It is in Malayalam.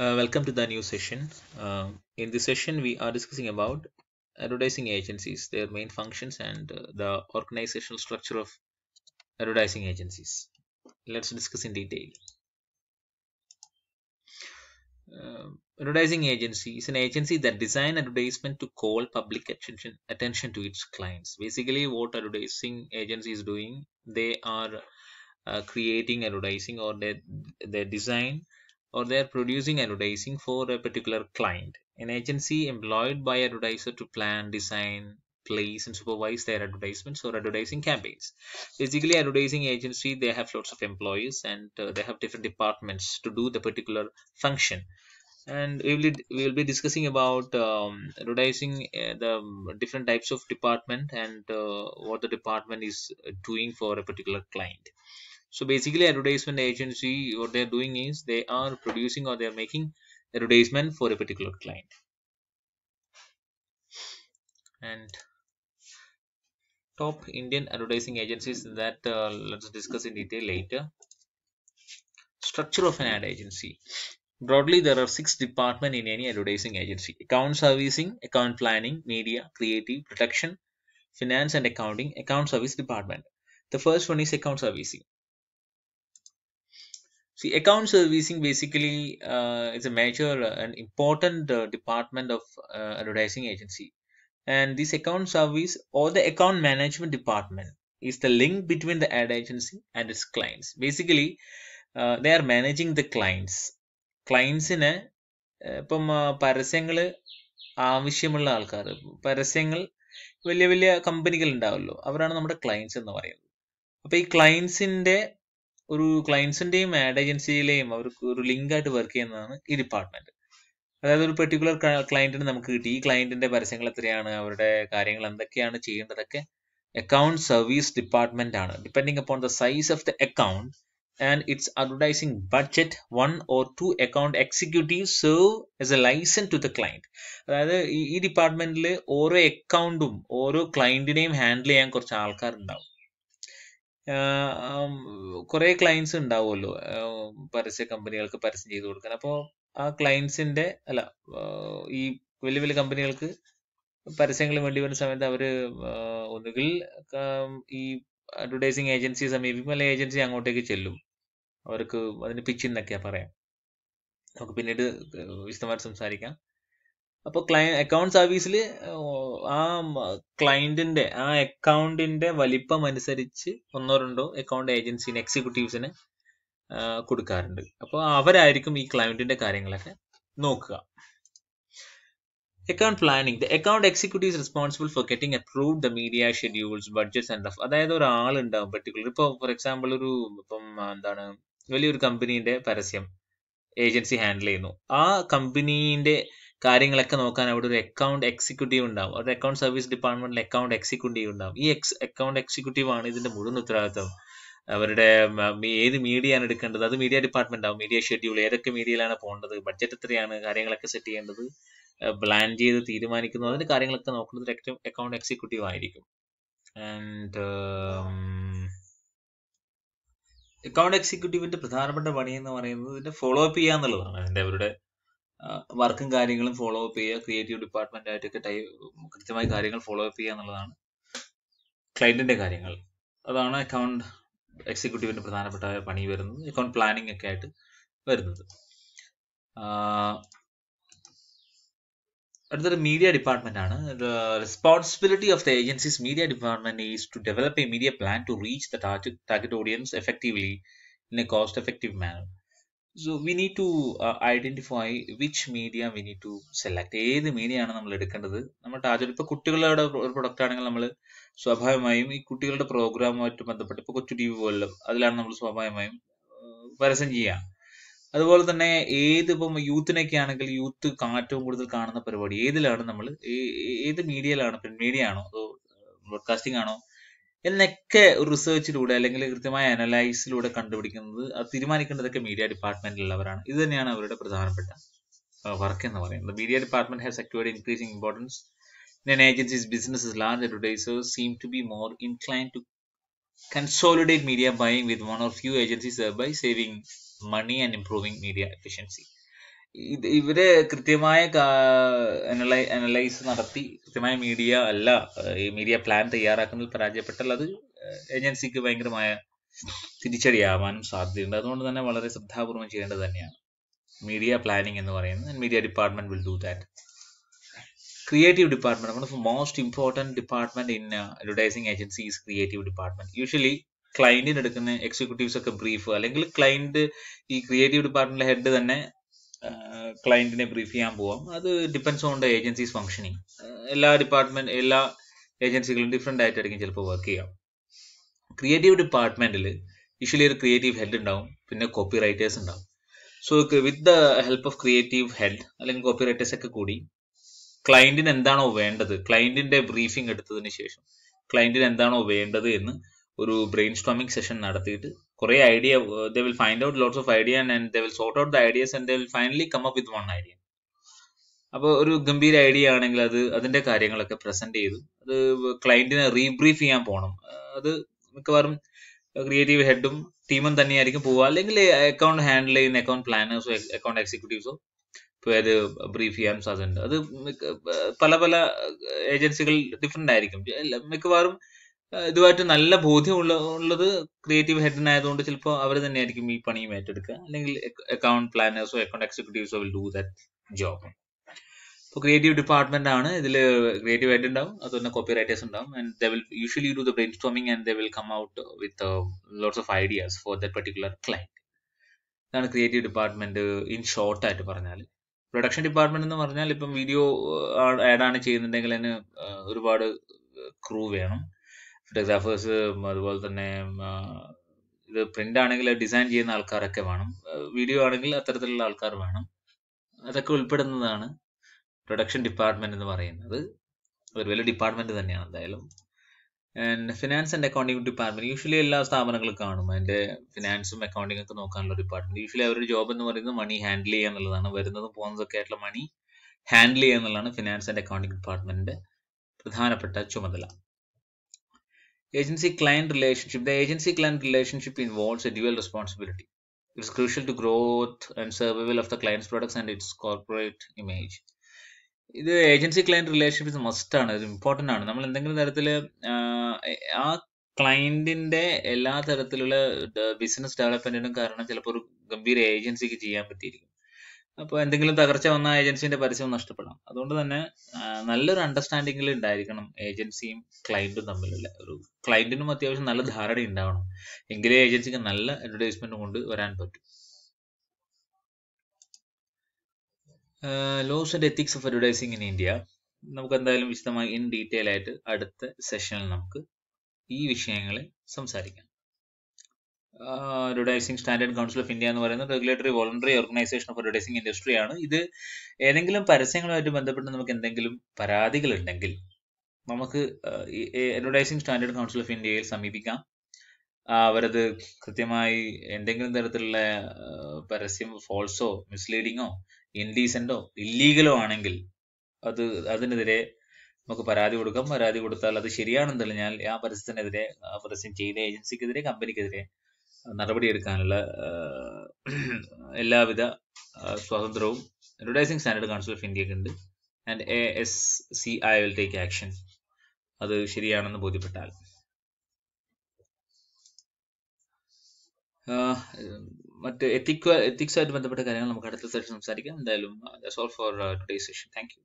Uh, welcome to the new session. Uh, in this session, we are discussing about advertising agencies, their main functions, and uh, the organizational structure of advertising agencies. Let's discuss in detail. Um, advertising agency is an agency that design advertisement to call public attention attention to its clients. Basically, what advertising agency is doing, they are uh, creating advertising or they they design or they are producing advertising for a particular client. An agency employed by advertiser to plan, design, place and supervise their advertisements or advertising campaigns. Basically, advertising agency, they have lots of employees and uh, they have different departments to do the particular function. And we will, we will be discussing about um, advertising, uh, the um, different types of department and uh, what the department is uh, doing for a particular client so basically advertisement agency what they're doing is they are producing or they're making advertisement for a particular client and top Indian advertising agencies that uh, let's discuss in detail later structure of an ad agency broadly there are six departments in any advertising agency account servicing account planning media creative protection finance and accounting account service department the first one is account servicing See, account servicing basically uh, is a major uh, and important uh, department of uh, advertising agency, and this account service or the account management department is the link between the ad agency and its clients. Basically, uh, they are managing the clients. Clients in ക്ലയൻസിനെ ഇപ്പം പരസ്യങ്ങൾ ആവശ്യമുള്ള ആൾക്കാർ പരസ്യങ്ങൾ വലിയ വലിയ കമ്പനികൾ ഉണ്ടാവുമല്ലോ അവരാണ് നമ്മുടെ ക്ലയൻസ് എന്ന് പറയുന്നത് അപ്പോൾ ഈ ക്ലയൻസിൻ്റെ ഒരു ക്ലയൻസിന്റെയും ആഡ് ഏജൻസിയിലെയും അവർക്ക് ഒരു ലിങ്ക് ആയിട്ട് വർക്ക് ചെയ്യുന്നതാണ് ഈ ഡിപ്പാർട്ട്മെന്റ് അതായത് ഒരു പെർട്ടിക്കുലർ ക്ലയന്റിന് നമുക്ക് കിട്ടി ഈ ക്ലയന്റിന്റെ പരസ്യങ്ങൾ എത്രയാണ് അവരുടെ കാര്യങ്ങൾ എന്തൊക്കെയാണ് ചെയ്യേണ്ടതൊക്കെ അക്കൗണ്ട് സർവീസ് ഡിപ്പാർട്ട്മെന്റ് ആണ് depending upon the size of the account and its advertising budget one or two account executive serve as a liaison to the client അതായത് ഈ ഡിപ്പാർട്ട്മെന്റിൽ ഓരോ അക്കൗണ്ടും ഓരോ ക്ലയന്റിനെയും ഹാൻഡിൽ ചെയ്യാൻ കുറച്ച് ആൾക്കാരുണ്ടാവും കുറെ ക്ലയൻസ് ഉണ്ടാവുമല്ലോ പരസ്യ കമ്പനികൾക്ക് പരസ്യം ചെയ്തു കൊടുക്കാൻ അപ്പോ ആ ക്ലയൻസിന്റെ അല്ല ഈ വലിയ വലിയ കമ്പനികൾക്ക് പരസ്യങ്ങൾ വേണ്ടി വരുന്ന സമയത്ത് അവര് ഒന്നുകിൽ ഈ അഡ്വർടൈസിങ് ഏജൻസിയെ സമീപിക്കും അല്ലെങ്കിൽ ഏജൻസി അങ്ങോട്ടേക്ക് ചെല്ലും അവർക്ക് അതിന് എന്നൊക്കെയാ പറയാം നമുക്ക് പിന്നീട് വിശദമായിട്ട് സംസാരിക്കാം അപ്പൊ ക്ലൈ അക്കൗണ്ട് സർവീസിൽ ആ ക്ലയന്റിന്റെ ആ അക്കൗണ്ടിന്റെ വലിപ്പം അനുസരിച്ച് ഒന്നോ രണ്ടോ അക്കൗണ്ട് ഏജൻസിന് എക്സിക്യൂട്ടീവ്സിന് കൊടുക്കാറുണ്ട് അപ്പോൾ അവരായിരിക്കും ഈ ക്ലയന്റിന്റെ കാര്യങ്ങളൊക്കെ നോക്കുക account planning the account executives responsible for getting approve the media schedules budget and of അതായത് ഒരാളുണ്ടാവും പെർട്ടിക്കുലർ ഇപ്പൊ ഫോർ എക്സാമ്പിൾ ഒരു ഇപ്പം എന്താണ് വലിയൊരു കമ്പനീൻ്റെ പരസ്യം ഏജൻസി ഹാൻഡിൽ ചെയ്യുന്നു ആ കമ്പനീൻ്റെ കാര്യങ്ങളൊക്കെ നോക്കാൻ അവിടെ ഒരു അക്കൗണ്ട് എക്സിക്യൂട്ടീവ് ഉണ്ടാവും അവരുടെ അക്കൗണ്ട് സർവീസ് ഡിപ്പാർട്ട്മെന്റിൽ അക്കൗണ്ട് എക്സിക്യൂട്ടീവ് ഉണ്ടാവും ഈ എക്സ് അക്കൗണ്ട് എക്സിക്യൂട്ടീവ് ആണ് ഇതിന്റെ മുഴുവൻ ഉത്തരവാദിത്തം അവരുടെ ഏത് മീഡിയ ആണ് എടുക്കേണ്ടത് അത് മീഡിയ ഡിപ്പാർട്ട്മെന്റ് ആവും മീഡിയ ഷെഡ്യൂൾ ഏതൊക്കെ മീഡിയയിലാണ് പോകേണ്ടത് ബഡ്ജറ്റ് എത്രയാണ് കാര്യങ്ങളൊക്കെ സെറ്റ് ചെയ്യേണ്ടത് പ്ലാൻ ചെയ്ത് തീരുമാനിക്കുന്നു അതിന്റെ കാര്യങ്ങളൊക്കെ നോക്കുന്നത് അക്കൗണ്ട് എക്സിക്യൂട്ടീവ് ആയിരിക്കും ആൻഡ് അക്കൗണ്ട് എക്സിക്യൂട്ടീവിന്റെ പ്രധാനപ്പെട്ട പണി എന്ന് പറയുന്നത് ഇതിന്റെ ഫോളോ അപ്പ് ചെയ്യാന്നുള്ളതാണ് അതിന്റെ അവരുടെ വർക്കും കാര്യങ്ങളും ഫോളോ അപ്പ് ചെയ്യുക ക്രിയേറ്റീവ് ഡിപ്പാർട്ട്മെന്റ് ആയിട്ടൊക്കെ ടൈ കൃത്യമായി കാര്യങ്ങൾ ഫോളോ അപ്പ് ചെയ്യുക എന്നുള്ളതാണ് ക്ലയന്റിന്റെ കാര്യങ്ങൾ അതാണ് അക്കൗണ്ട് എക്സിക്യൂട്ടീവിന്റെ പ്രധാനപ്പെട്ട പണി വരുന്നത് അക്കൗണ്ട് പ്ലാനിംഗ് ഒക്കെ ആയിട്ട് വരുന്നത് അടുത്തത് മീഡിയ ഡിപ്പാർട്ട്മെന്റ് ആണ് responsibility of the agencies media department is to develop a media plan to reach the target audience effectively in a cost effective manner so we need to identify which media we need to select ഏത് മീഡിയയാണ് നമ്മൾ എടുക്കേണ്ടത് നമ്മൾ ടാർജറ്റ് ഇപ്പോൾ കുട്ടികളുടെ പ്രൊഡക്റ്റ് ആണെങ്കിൽ നമ്മൾ സ്വാഭാവികമായും ഈ കുട്ടികളുടെ പ്രോഗ്രാമുമായിട്ട് ബന്ധപ്പെട്ട് ഇപ്പോൾ കൊച്ചു ടി വി പോലുള്ള അതിലാണ് നമ്മൾ സ്വാഭാവികമായും പരസ്യം ചെയ്യുക അതുപോലെ തന്നെ ഏത് ഇപ്പം യൂത്തിനൊക്കെ ആണെങ്കിൽ യൂത്ത് ഏറ്റവും കൂടുതൽ കാണുന്ന പരിപാടി ഏതിലാണ് നമ്മൾ ഏത് മീഡിയയിലാണ് പ്രിന്റ് മീഡിയ ആണോ അതോ ബ്രോഡ്കാസ്റ്റിംഗ് ആണോ എന്നൊക്കെ റിസർച്ചിലൂടെ അല്ലെങ്കിൽ കൃത്യമായ അനലൈസിലൂടെ കണ്ടുപിടിക്കുന്നത് അത് തീരുമാനിക്കേണ്ടതൊക്കെ മീഡിയ ഡിപ്പാർട്ട്മെന്റിൽ ഉള്ളവരാണ് ഇത് തന്നെയാണ് അവരുടെ പ്രധാനപ്പെട്ട വർക്ക് എന്ന് പറയുന്നത് media department has secured increasing importance agencies business large advertisers seem to be more incline to consolidate media buy with one or few agencies by saving money and improving media efficiency ഇത് ഇവര് കൃത്യമായ അനലൈസ് നടത്തി കൃത്യമായ മീഡിയ അല്ല ഈ മീഡിയ പ്ലാൻ തയ്യാറാക്കുന്നതിൽ പരാജയപ്പെട്ടാൽ അത് ഏജൻസിക്ക് ഭയങ്കരമായ തിരിച്ചടിയാവാനും സാധ്യതയുണ്ട് അതുകൊണ്ട് തന്നെ വളരെ ശ്രദ്ധാപൂർവം ചെയ്യേണ്ടത് തന്നെയാണ് മീഡിയ പ്ലാനിങ് എന്ന് പറയുന്നത് media department will do that creative department of most important department in advertising agency is creative department usually ക്ലയന്റിന് എടുക്കുന്ന എക്സിക്യൂട്ടീവ്സ് ഒക്കെ ബ്രീഫ് അല്ലെങ്കിൽ ക്ലയന്റ് ഈ ക്രിയേറ്റീവ് ഡിപ്പാർട്ട്മെന്റിലെ ഹെഡ് തന്നെ ക്ലയൻറ്റിനെ ബ്രീഫ് ചെയ്യാൻ പോവാം അത് depends on the agencies functioning എല്ലാ ഡിപ്പാർട്ട്മെന്റ് എല്ലാ ഏജൻസികളും ഡിഫറെൻ്റ് ആയിട്ടായിരിക്കും ചിലപ്പോൾ വർക്ക് ചെയ്യാം ക്രിയേറ്റീവ് ഡിപ്പാർട്ട്മെന്റിൽ യൂഷ്വലി ഒരു ക്രിയേറ്റീവ് ഹെഡ് ഉണ്ടാവും പിന്നെ കോപ്പി റൈറ്റേഴ്സ് ഉണ്ടാവും so with the help of creative head അല്ലെങ്കിൽ കോപ്പി റൈറ്റേഴ്സ് ഒക്കെ കൂടി ക്ലയന്റിന് എന്താണോ വേണ്ടത് ക്ലയന്റിന്റെ ബ്രീഫിംഗ് എടുത്തതിന് ശേഷം ക്ലയന്റിന് എന്താണോ വേണ്ടത് എന്ന് ഒരു ബ്രെയിൻ സ്ട്രോമിംഗ് സെഷൻ നടത്തിയിട്ട് കുറേ idea they will find out lots of idea and they will sort out the ideas and they will finally come up with one idea അപ്പോൾ ഒരു ഗംഭീര ഐഡിയ ആണെങ്കിൽ അത് അതിന്റെ കാര്യങ്ങളൊക്കെ പ്രസന്റ് ചെയ്തു അത് ക്ലയന്റിനെ uh, റീബ്രീഫ് ചെയ്യാൻ പോകണം uh, അത് മിക്കവാറും ക്രിയേറ്റീവ് ഹെഡും ടീമും തന്നെയായിരിക്കും പോവുക അല്ലെങ്കിൽ അക്കൗണ്ട് uh, ഹാൻഡിൽ ചെയ്യുന്ന അക്കൗണ്ട് പ്ലാനേഴ്സോ അക്കൗണ്ട് എക്സിക്യൂട്ടീവ്സോ അത് ബ്രീഫ് ചെയ്യാൻ സാധ്യതയുണ്ട് അത് പല പല ഏജൻസികൾ ഡിഫറെന്റ് ആയിരിക്കും മിക്കവാറും ഇതുമായിട്ട് നല്ല ബോധ്യമുള്ള ഉള്ളത് ക്രിയേറ്റീവ് ഹെഡിനായതുകൊണ്ട് ചിലപ്പോൾ അവർ തന്നെയായിരിക്കും ഈ പണിയും ഏറ്റെടുക്കുക അല്ലെങ്കിൽ അക്കൗണ്ട് പ്ലാനേഴ്സോ അക്കൗണ്ട് എക്സിക്യൂട്ടീവ്സോ വിൽ ഡു ദാറ്റ് ജോബ് ഇപ്പോൾ ക്രിയേറ്റീവ് ഡിപ്പാർട്ട്മെന്റ് ആണ് ഇതിൽ ക്രിയേറ്റീവ് ഹെഡ് ഉണ്ടാവും അതുപോലെ കോപ്പി റൈറ്റേഴ്സ് ഉണ്ടാവും and they will usually do the brainstorming and they will come out with lots of ideas for that particular client ഇതാണ് ക്രിയേറ്റീവ് ഡിപ്പാർട്ട്മെന്റ് ഇൻ ഷോർട്ടായിട്ട് പറഞ്ഞാൽ പ്രൊഡക്ഷൻ ഡിപ്പാർട്ട്മെന്റ് എന്ന് പറഞ്ഞാൽ ഇപ്പം വീഡിയോ ആഡ് ആണ് ചെയ്യുന്നുണ്ടെങ്കിൽ അതിന് ഒരുപാട് ക്രൂ വേണം ഫോട്ടോഗ്രാഫേഴ്സും അതുപോലെ തന്നെ ഇത് പ്രിന്റ് ആണെങ്കിൽ ഡിസൈൻ ചെയ്യുന്ന ആൾക്കാരൊക്കെ വേണം വീഡിയോ ആണെങ്കിൽ അത്തരത്തിലുള്ള ആൾക്കാർ വേണം അതൊക്കെ ഉൾപ്പെടുന്നതാണ് പ്രൊഡക്ഷൻ ഡിപ്പാർട്ട്മെന്റ് എന്ന് പറയുന്നത് ഒരു വലിയ ഡിപ്പാർട്ട്മെന്റ് തന്നെയാണ് എന്തായാലും and finance and accounting department usually എല്ലാ സ്ഥാപനങ്ങളും കാണും അതിന്റെ ഫിനാൻസും അക്കൗണ്ടിങ് ഒക്കെ നോക്കാനുള്ള ഡിപ്പാർട്ട്മെന്റ് യൂഷ്വലി അവരുടെ ജോബ് എന്ന് പറയുന്നത് മണി ഹാൻഡിൽ ചെയ്യുക എന്നുള്ളതാണ് വരുന്നതും പോകുന്നതൊക്കെ ആയിട്ടുള്ള മണി ഹാൻഡിൽ ചെയ്യുക എന്നുള്ളതാണ് ഫിനാൻസ് ആൻഡ് അക്കൗണ്ടിംഗ് ഡിപ്പാർട്ട്മെന്റിന്റെ പ്രധാനപ്പെട്ട ചുമതല Agency client relationship. The agency client relationship involves a dual responsibility. it is crucial to growth and survival of the client's products and its corporate image. ഇത് ഏജൻസി ക്ലയൻറ്റ് റിലേഷൻഷിപ്പ് ഇത് മസ്റ്റാണ് ഇത് ഇമ്പോർട്ടൻ്റ് ആണ് നമ്മൾ എന്തെങ്കിലും തരത്തിൽ ആ ക്ലയൻറ്റിൻ്റെ എല്ലാ തരത്തിലുള്ള ബിസിനസ് ഡെവലപ്മെൻറ്റിനും കാരണം ചിലപ്പോൾ ഒരു ഗംഭീര ഏജൻസിക്ക് ചെയ്യാൻ പറ്റിയിരിക്കും അപ്പൊ എന്തെങ്കിലും തകർച്ച വന്നാൽ ഏജൻസിന്റെ പരസ്യം നഷ്ടപ്പെടാം അതുകൊണ്ട് തന്നെ നല്ലൊരു അണ്ടർസ്റ്റാൻഡിംഗിൽ ഉണ്ടായിരിക്കണം ഏജൻസിയും ക്ലയന്റും തമ്മിലുള്ള ഒരു ക്ലയന്റിനും അത്യാവശ്യം നല്ല ധാരണ ഉണ്ടാവണം എങ്കിലേ ഏജൻസിക്ക് നല്ല അഡ്വർടൈസ്മെന്റ് കൊണ്ട് വരാൻ പറ്റും laws and ethics of advertising in India നമുക്ക് എന്തായാലും വിശദമായി ഇൻ ഡീറ്റെയിൽ ആയിട്ട് അടുത്ത സെഷനിൽ നമുക്ക് ഈ വിഷയങ്ങളെ സംസാരിക്കാം advertising standard council of India എന്ന് പറയുന്ന regulatory voluntary organisation of advertising industry ആണ് ഇത് ഏതെങ്കിലും പരസ്യങ്ങളുമായിട്ട് ബന്ധപ്പെട്ട് നമുക്ക് എന്തെങ്കിലും പരാതികൾ ഉണ്ടെങ്കിൽ നമുക്ക് അഡ്വർടൈസിംഗ് സ്റ്റാൻഡേർഡ് കൗൺസിൽ ഓഫ് ഇന്ത്യയിൽ സമീപിക്കാം അവരത് കൃത്യമായി എന്തെങ്കിലും തരത്തിലുള്ള പരസ്യം ഫോൾസോ മിസ്ലീഡിങ്ങോ ഇൻഡീസെന്റോ ഇല്ലീഗലോ ആണെങ്കിൽ അത് അതിനെതിരെ നമുക്ക് പരാതി കൊടുക്കാം പരാതി കൊടുത്താൽ അത് ശരിയാണെന്ന് തെളിഞ്ഞാൽ ആ പരസ്യത്തിനെതിരെ ആ പരസ്യം ചെയ്ത ഏജൻസിക്കെതിരെ കമ്പനിക്കെതിരെ നടപടിയെടുക്കാനുള്ള എല്ലാവിധ സ്വാതന്ത്ര്യവും അഡ്വർടൈസിംഗ് സ്റ്റാൻഡേർഡ് കൗൺസിൽ ഓഫ് ഇന്ത്യക്ക് ഉണ്ട് and A S C I will take action അത് ശരിയാണെന്ന് ബോധ്യപ്പെട്ടാൽ മറ്റ് എത്തിക്സ് എത്തിക്സുമായിട്ട് ബന്ധപ്പെട്ട കാര്യങ്ങൾ നമുക്ക് അടുത്ത സെഷൻ സംസാരിക്കാം എന്തായാലും that's for today session thank U